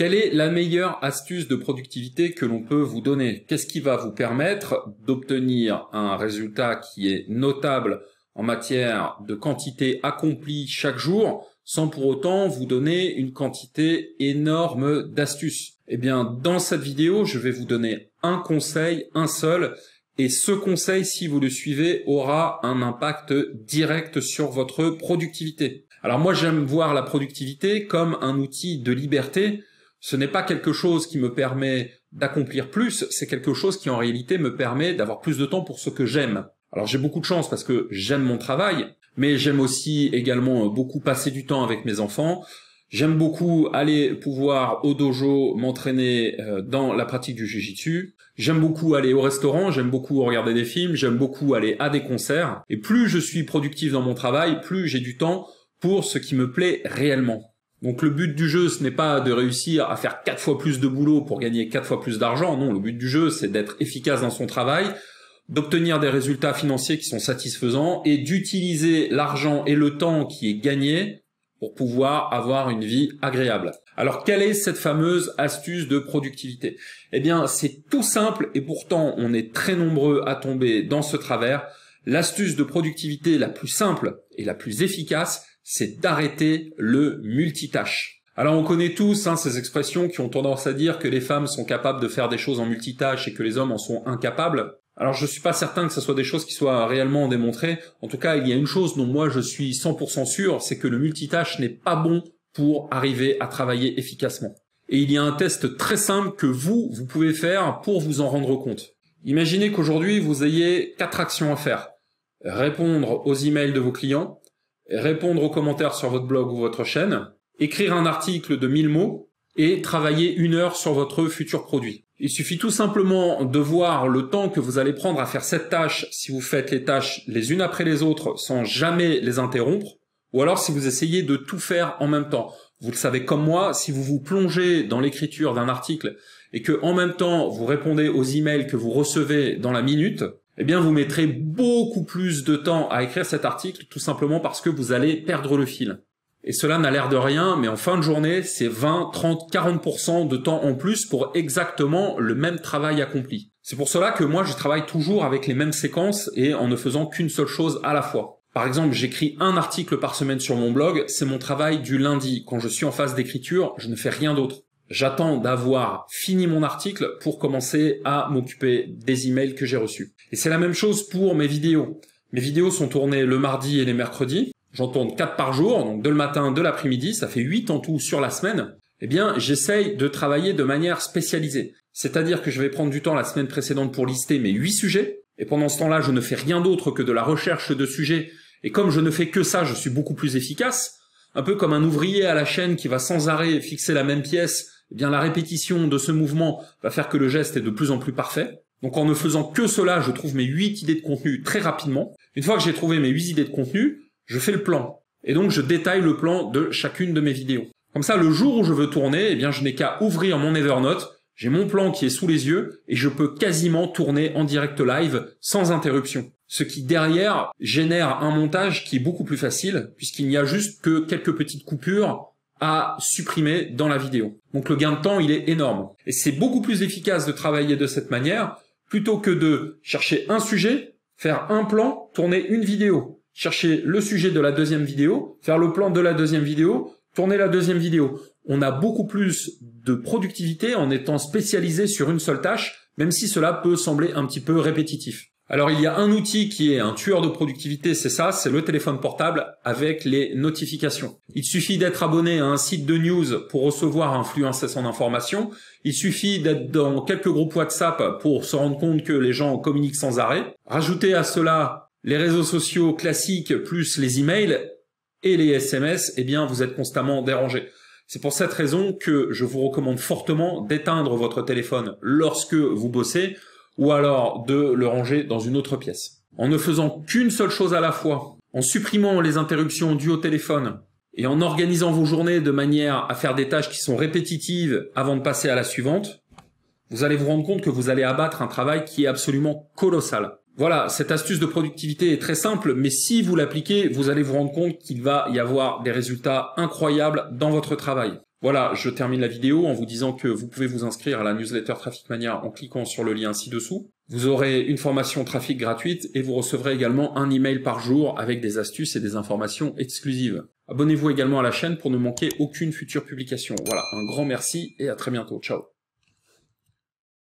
Quelle est la meilleure astuce de productivité que l'on peut vous donner Qu'est-ce qui va vous permettre d'obtenir un résultat qui est notable en matière de quantité accomplie chaque jour sans pour autant vous donner une quantité énorme d'astuces Eh bien, dans cette vidéo, je vais vous donner un conseil, un seul, et ce conseil, si vous le suivez, aura un impact direct sur votre productivité. Alors moi, j'aime voir la productivité comme un outil de liberté ce n'est pas quelque chose qui me permet d'accomplir plus, c'est quelque chose qui en réalité me permet d'avoir plus de temps pour ce que j'aime. Alors j'ai beaucoup de chance parce que j'aime mon travail, mais j'aime aussi également euh, beaucoup passer du temps avec mes enfants. J'aime beaucoup aller pouvoir au dojo m'entraîner euh, dans la pratique du jujitsu. J'aime beaucoup aller au restaurant, j'aime beaucoup regarder des films, j'aime beaucoup aller à des concerts. Et plus je suis productif dans mon travail, plus j'ai du temps pour ce qui me plaît réellement. Donc le but du jeu, ce n'est pas de réussir à faire quatre fois plus de boulot pour gagner quatre fois plus d'argent. Non, le but du jeu, c'est d'être efficace dans son travail, d'obtenir des résultats financiers qui sont satisfaisants et d'utiliser l'argent et le temps qui est gagné pour pouvoir avoir une vie agréable. Alors quelle est cette fameuse astuce de productivité Eh bien, c'est tout simple et pourtant on est très nombreux à tomber dans ce travers L'astuce de productivité la plus simple et la plus efficace, c'est d'arrêter le multitâche. Alors on connaît tous hein, ces expressions qui ont tendance à dire que les femmes sont capables de faire des choses en multitâche et que les hommes en sont incapables. Alors je suis pas certain que ce soit des choses qui soient réellement démontrées. En tout cas, il y a une chose dont moi je suis 100% sûr, c'est que le multitâche n'est pas bon pour arriver à travailler efficacement. Et il y a un test très simple que vous, vous pouvez faire pour vous en rendre compte. Imaginez qu'aujourd'hui, vous ayez quatre actions à faire. Répondre aux emails de vos clients, répondre aux commentaires sur votre blog ou votre chaîne, écrire un article de 1000 mots et travailler une heure sur votre futur produit. Il suffit tout simplement de voir le temps que vous allez prendre à faire cette tâche si vous faites les tâches les unes après les autres sans jamais les interrompre ou alors si vous essayez de tout faire en même temps. Vous le savez comme moi, si vous vous plongez dans l'écriture d'un article et que en même temps vous répondez aux emails que vous recevez dans la minute, eh bien vous mettrez beaucoup plus de temps à écrire cet article tout simplement parce que vous allez perdre le fil. Et cela n'a l'air de rien, mais en fin de journée, c'est 20, 30, 40% de temps en plus pour exactement le même travail accompli. C'est pour cela que moi, je travaille toujours avec les mêmes séquences et en ne faisant qu'une seule chose à la fois. Par exemple, j'écris un article par semaine sur mon blog, c'est mon travail du lundi. Quand je suis en phase d'écriture, je ne fais rien d'autre. J'attends d'avoir fini mon article pour commencer à m'occuper des emails que j'ai reçus. Et c'est la même chose pour mes vidéos. Mes vidéos sont tournées le mardi et les mercredis. J'en tourne 4 par jour, donc de le matin, de l'après-midi, ça fait 8 en tout sur la semaine. Eh bien, j'essaye de travailler de manière spécialisée. C'est-à-dire que je vais prendre du temps la semaine précédente pour lister mes huit sujets. Et pendant ce temps-là, je ne fais rien d'autre que de la recherche de sujets et comme je ne fais que ça, je suis beaucoup plus efficace. Un peu comme un ouvrier à la chaîne qui va sans arrêt fixer la même pièce, eh bien la répétition de ce mouvement va faire que le geste est de plus en plus parfait. Donc en ne faisant que cela, je trouve mes huit idées de contenu très rapidement. Une fois que j'ai trouvé mes huit idées de contenu, je fais le plan. Et donc je détaille le plan de chacune de mes vidéos. Comme ça, le jour où je veux tourner, eh bien je n'ai qu'à ouvrir mon Evernote, j'ai mon plan qui est sous les yeux et je peux quasiment tourner en direct live sans interruption ce qui derrière génère un montage qui est beaucoup plus facile puisqu'il n'y a juste que quelques petites coupures à supprimer dans la vidéo. Donc le gain de temps, il est énorme. Et c'est beaucoup plus efficace de travailler de cette manière plutôt que de chercher un sujet, faire un plan, tourner une vidéo, chercher le sujet de la deuxième vidéo, faire le plan de la deuxième vidéo, tourner la deuxième vidéo. On a beaucoup plus de productivité en étant spécialisé sur une seule tâche, même si cela peut sembler un petit peu répétitif. Alors il y a un outil qui est un tueur de productivité, c'est ça, c'est le téléphone portable avec les notifications. Il suffit d'être abonné à un site de news pour recevoir un flux incessant d'informations. Il suffit d'être dans quelques groupes WhatsApp pour se rendre compte que les gens communiquent sans arrêt. Rajoutez à cela les réseaux sociaux classiques plus les emails et les SMS, eh bien vous êtes constamment dérangé. C'est pour cette raison que je vous recommande fortement d'éteindre votre téléphone lorsque vous bossez ou alors de le ranger dans une autre pièce. En ne faisant qu'une seule chose à la fois, en supprimant les interruptions dues au téléphone et en organisant vos journées de manière à faire des tâches qui sont répétitives avant de passer à la suivante, vous allez vous rendre compte que vous allez abattre un travail qui est absolument colossal. Voilà, cette astuce de productivité est très simple, mais si vous l'appliquez, vous allez vous rendre compte qu'il va y avoir des résultats incroyables dans votre travail. Voilà, je termine la vidéo en vous disant que vous pouvez vous inscrire à la newsletter Traffic Mania en cliquant sur le lien ci-dessous. Vous aurez une formation trafic gratuite et vous recevrez également un email par jour avec des astuces et des informations exclusives. Abonnez-vous également à la chaîne pour ne manquer aucune future publication. Voilà, un grand merci et à très bientôt. Ciao